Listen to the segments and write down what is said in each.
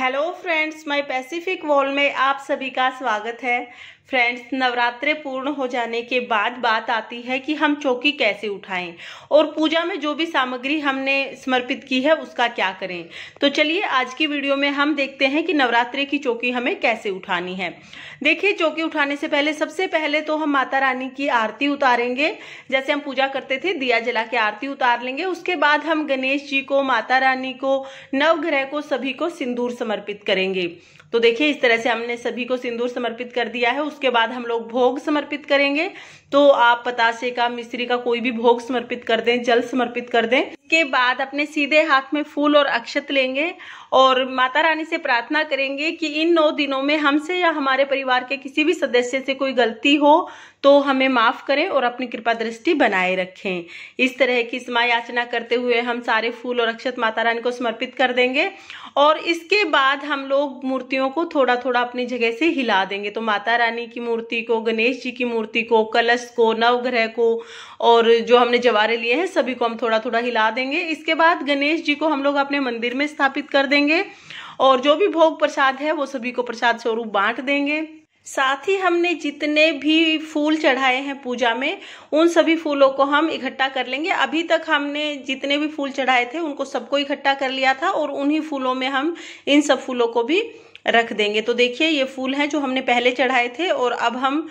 hello friends my Pacific Wall में आप सभी का स्वागत है फ्रेंड्स नवरात्रे पूर्ण हो जाने के बाद बात आती है कि हम चौकी कैसे उठाएं और पूजा में जो भी सामग्री हमने समर्पित की है उसका क्या करें तो चलिए आज की वीडियो में हम देखते हैं कि नवरात्रे की चौकी हमें कैसे उठानी है देखिए चौकी उठाने से पहले सबसे पहले तो हम माता रानी की आरती उतारेंगे जैसे हम पूजा करते थे दिया जला के आरती उतार लेंगे उसके बाद हम गणेश जी को माता रानी को नवग्रह को सभी को सिंदूर समर्पित करेंगे तो देखिए इस तरह से हमने सभी को सिंदूर समर्पित कर दिया है उसके बाद हम लोग भोग समर्पित करेंगे तो आप पतासे का मिश्री का कोई भी भोग समर्पित कर दें जल समर्पित कर दें के बाद अपने सीधे हाथ में फूल और अक्षत लेंगे और माता रानी से प्रार्थना करेंगे कि इन नौ दिनों में हमसे या हमारे परिवार के किसी भी सदस्य से कोई गलती हो तो हमें माफ करें और अपनी कृपा दृष्टि बनाए रखें इस तरह की स्मा याचना करते हुए हम सारे फूल और अक्षत माता रानी को समर्पित कर देंगे और इसके बाद हम लोग मूर्तियों को थोड़ा थोड़ा अपनी जगह से हिला देंगे तो माता रानी की मूर्ति को गणेश जी की मूर्ति को कलश को नवग्रह को और जो हमने जवारे लिए हैं सभी को हम थोड़ा थोड़ा हिला देंगे इसके बाद गणेश जी को हम लोग अपने मंदिर में स्थापित कर देंगे और जो भी भोग प्रसाद है वो सभी को प्रसाद स्वरूप बांट देंगे साथ ही हमने जितने भी फूल चढ़ाए हैं पूजा में उन सभी फूलों को हम इकट्ठा कर लेंगे अभी तक हमने जितने भी फूल चढ़ाए थे उनको सबको इकट्ठा कर लिया था और उन्हीं फूलों में हम इन सब फूलों को भी रख देंगे तो देखिए ये फूल हैं जो हमने पहले चढ़ाए थे और अब हम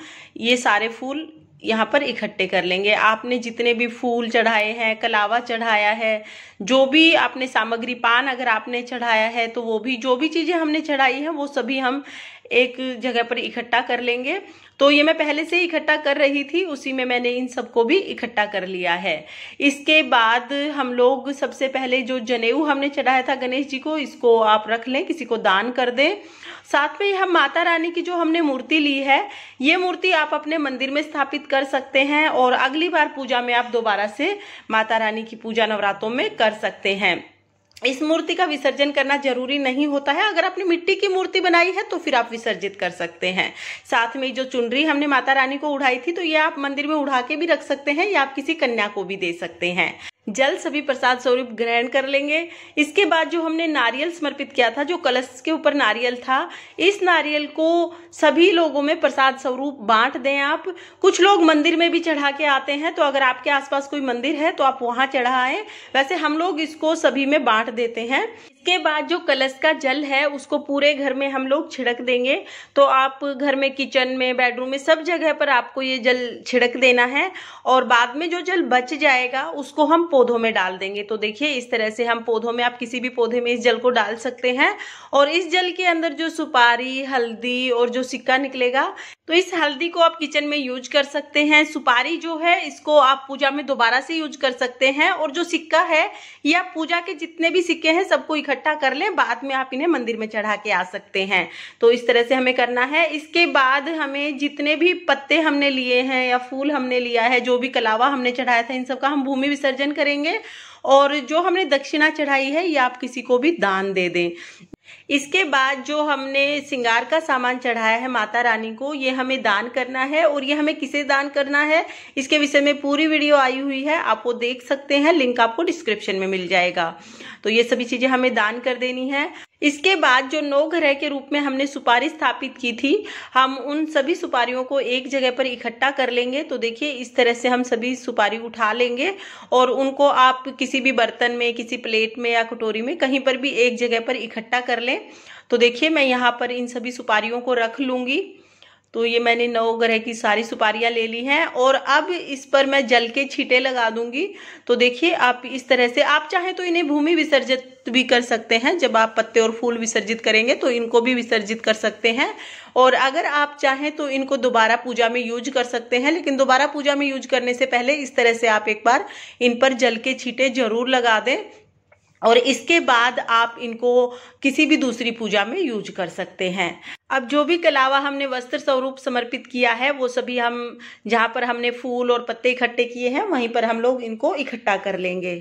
ये सारे फूल यहाँ पर इकट्ठे कर लेंगे आपने जितने भी फूल चढ़ाए हैं कलावा चढ़ाया है जो भी आपने सामग्री पान अगर आपने चढ़ाया है तो वो भी जो भी चीज़ें हमने चढ़ाई है वो सभी हम एक जगह पर इकट्ठा कर लेंगे तो ये मैं पहले से इकट्ठा कर रही थी उसी में मैंने इन सबको भी इकट्ठा कर लिया है इसके बाद हम लोग सबसे पहले जो जनेऊ हमने चढ़ाया था गणेश जी को इसको आप रख लें किसी को दान कर दें साथ में हम माता रानी की जो हमने मूर्ति ली है ये मूर्ति आप अपने मंदिर में स्थापित कर सकते हैं और अगली बार पूजा में आप दोबारा से माता रानी की पूजा नवरात्रों में कर सकते हैं इस मूर्ति का विसर्जन करना जरूरी नहीं होता है अगर आपने मिट्टी की मूर्ति बनाई है तो फिर आप विसर्जित कर सकते हैं साथ में जो चुनरी हमने माता रानी को उड़ाई थी तो ये आप मंदिर में उड़ा के भी रख सकते हैं या आप किसी कन्या को भी दे सकते हैं जल सभी प्रसाद स्वरूप ग्रहण कर लेंगे इसके बाद जो हमने नारियल समर्पित किया था जो कलश के ऊपर नारियल था इस नारियल को सभी लोगों में प्रसाद स्वरूप बांट दें आप कुछ लोग मंदिर में भी चढ़ा के आते हैं तो अगर आपके आसपास कोई मंदिर है तो आप वहां चढ़ाएं वैसे हम लोग इसको सभी में बांट देते हैं इसके बाद जो कलश का जल है उसको पूरे घर में हम लोग छिड़क देंगे तो आप घर में किचन में बेडरूम में सब जगह पर आपको ये जल छिड़क देना है और बाद में जो जल बच जाएगा उसको हम पौधों में डाल देंगे तो देखिए इस तरह से हम पौधों में आप किसी भी पौधे में इस जल को डाल सकते हैं और इस जल के अंदर जो सुपारी हल्दी और जो सिक्का निकलेगा तो इस हल्दी को आप किचन में यूज कर सकते हैं सुपारी जो है इसको आप पूजा में दोबारा से यूज कर सकते हैं और जो सिक्का है या पूजा के जितने भी सिक्के हैं सबको इकट्ठा कर लें बाद में आप इन्हें मंदिर में चढ़ा के आ सकते हैं तो इस तरह से हमें करना है इसके बाद हमें जितने भी पत्ते हमने लिए हैं या फूल हमने लिया है जो भी कलावा हमने चढ़ाया था इन सबका हम भूमि विसर्जन करेंगे और जो हमने दक्षिणा चढ़ाई है ये आप किसी को भी दान दे दें इसके बाद जो हमने श्रृंगार का सामान चढ़ाया है माता रानी को ये हमें दान करना है और ये हमें किसे दान करना है इसके विषय में पूरी वीडियो आई हुई है आप वो देख सकते हैं लिंक आपको डिस्क्रिप्शन में मिल जाएगा तो ये सभी चीजें हमें दान कर देनी है इसके बाद जो नौ ग्रह के रूप में हमने सुपारी स्थापित की थी हम उन सभी सुपारियों को एक जगह पर इकट्ठा कर लेंगे तो देखिए इस तरह से हम सभी सुपारी उठा लेंगे और उनको आप किसी भी बर्तन में किसी प्लेट में या कटोरी में कहीं पर भी एक जगह पर इकट्ठा कर लें तो देखिए मैं यहाँ पर इन सभी सुपारियों को रख लूँगी तो ये मैंने नौ ग्रह की सारी सुपारियाँ ले ली हैं और अब इस पर मैं जल के छीटे लगा दूंगी तो देखिए आप इस तरह से आप चाहें तो इन्हें भूमि विसर्जित भी कर सकते हैं जब आप पत्ते और फूल विसर्जित करेंगे तो इनको भी विसर्जित कर सकते हैं और अगर आप चाहें तो इनको दोबारा पूजा में यूज कर सकते हैं लेकिन दोबारा पूजा में यूज करने से पहले इस तरह से आप एक बार इन पर जल के छीटे जरूर लगा दें और इसके बाद आप इनको किसी भी दूसरी पूजा में यूज कर सकते हैं अब जो भी कलावा हमने वस्त्र स्वरूप समर्पित किया है वो सभी हम जहाँ पर हमने फूल और पत्ते इकट्ठे किए हैं वहीं पर हम लोग इनको इकट्ठा कर लेंगे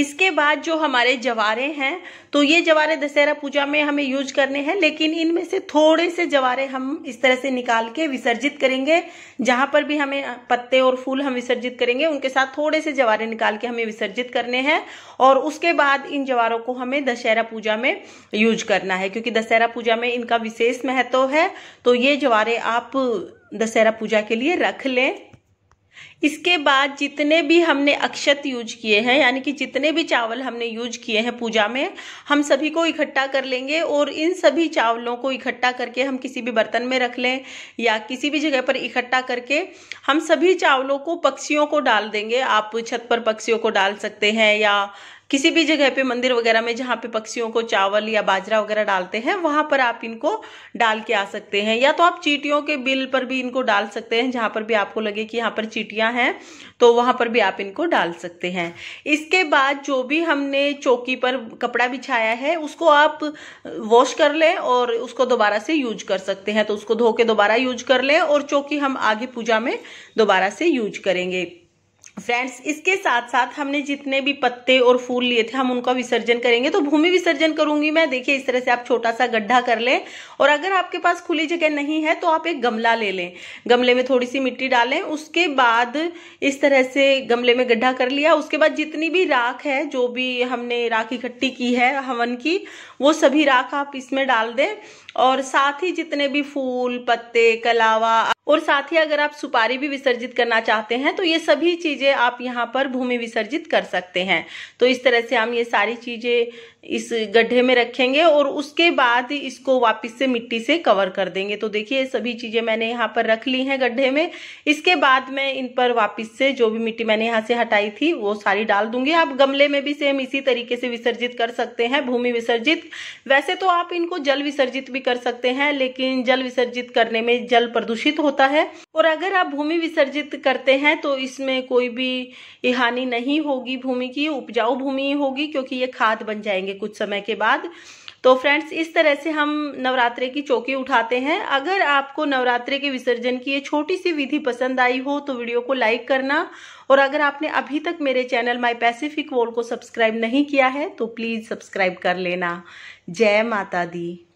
इसके बाद जो हमारे जवारे हैं तो ये जवारे दशहरा पूजा में हमें यूज करने हैं लेकिन इनमें से थोड़े से जवारे हम इस तरह से निकाल के विसर्जित करेंगे जहां पर भी हमें पत्ते और फूल हम विसर्जित करेंगे उनके साथ थोड़े से जवारे निकाल के हमें विसर्जित करने हैं और उसके बाद इन जवारों को हमें दशहरा पूजा में यूज करना है क्योंकि दशहरा पूजा में इनका विशेष महत्व है तो ये जवारे आप दशहरा पूजा के लिए रख लें इसके बाद जितने भी हमने अक्षत यूज किए हैं यानी कि जितने भी चावल हमने यूज किए हैं पूजा में हम सभी को इकट्ठा कर लेंगे और इन सभी चावलों को इकट्ठा करके हम किसी भी बर्तन में रख लें या किसी भी जगह पर इकट्ठा करके हम सभी चावलों को पक्षियों को डाल देंगे आप छत पर पक्षियों को डाल सकते हैं या किसी भी जगह पे मंदिर वगैरह में जहाँ पे पक्षियों को चावल या बाजरा वगैरह डालते हैं वहां पर आप इनको डाल के आ सकते हैं या तो आप चीटियों के बिल पर भी इनको डाल सकते हैं जहां पर भी आपको लगे कि यहाँ पर चीटियां हैं तो वहां पर भी आप इनको डाल सकते हैं इसके बाद जो भी हमने चौकी पर कपड़ा बिछाया है उसको आप वॉश कर लें और उसको दोबारा से यूज कर सकते हैं तो उसको धो के दोबारा यूज कर लें और चौकी हम आगे पूजा में दोबारा से यूज करेंगे फ्रेंड्स इसके साथ साथ हमने जितने भी पत्ते और फूल लिए थे हम उनका विसर्जन करेंगे तो भूमि विसर्जन करूंगी मैं देखिए इस तरह से आप छोटा सा गड्ढा कर लें और अगर आपके पास खुली जगह नहीं है तो आप एक गमला ले लें गमले में थोड़ी सी मिट्टी डालें उसके बाद इस तरह से गमले में गड्ढा कर लिया उसके बाद जितनी भी राख है जो भी हमने राख इकट्ठी की है हवन की वो सभी राख आप इसमें डाल दें और साथ ही जितने भी फूल पत्ते कलावा और साथ ही अगर आप सुपारी भी विसर्जित करना चाहते हैं तो ये सभी चीजें आप यहाँ पर भूमि विसर्जित कर सकते हैं तो इस तरह से हम ये सारी चीजें इस गड्ढे में रखेंगे और उसके बाद इसको वापस से मिट्टी से कवर कर देंगे तो देखिए सभी चीज़ें मैंने यहाँ पर रख ली हैं गड्ढे में इसके बाद मैं इन पर वापस से जो भी मिट्टी मैंने यहाँ से हटाई थी वो सारी डाल दूंगी आप गमले में भी सेम इसी तरीके से विसर्जित कर सकते हैं भूमि विसर्जित वैसे तो आप इनको जल विसर्जित भी कर सकते हैं लेकिन जल विसर्जित करने में जल प्रदूषित होता है और अगर आप भूमि विसर्जित करते हैं तो इसमें कोई भी हानि नहीं होगी भूमि की उपजाऊ भूमि होगी क्योंकि ये खाद बन जाएंगे करेंगे कुछ समय के बाद तो फ्रेंड्स इस तरह से हम नवरात्रे की चौकी उठाते हैं अगर आपको नवरात्रे के विसर्जन की ये छोटी सी विधि पसंद आई हो तो वीडियो को लाइक करना और अगर आपने अभी तक मेरे चैनल माई पैसिफिक वॉल को सब्सक्राइब नहीं किया है तो प्लीज़ सब्सक्राइब कर लेना जय माता दी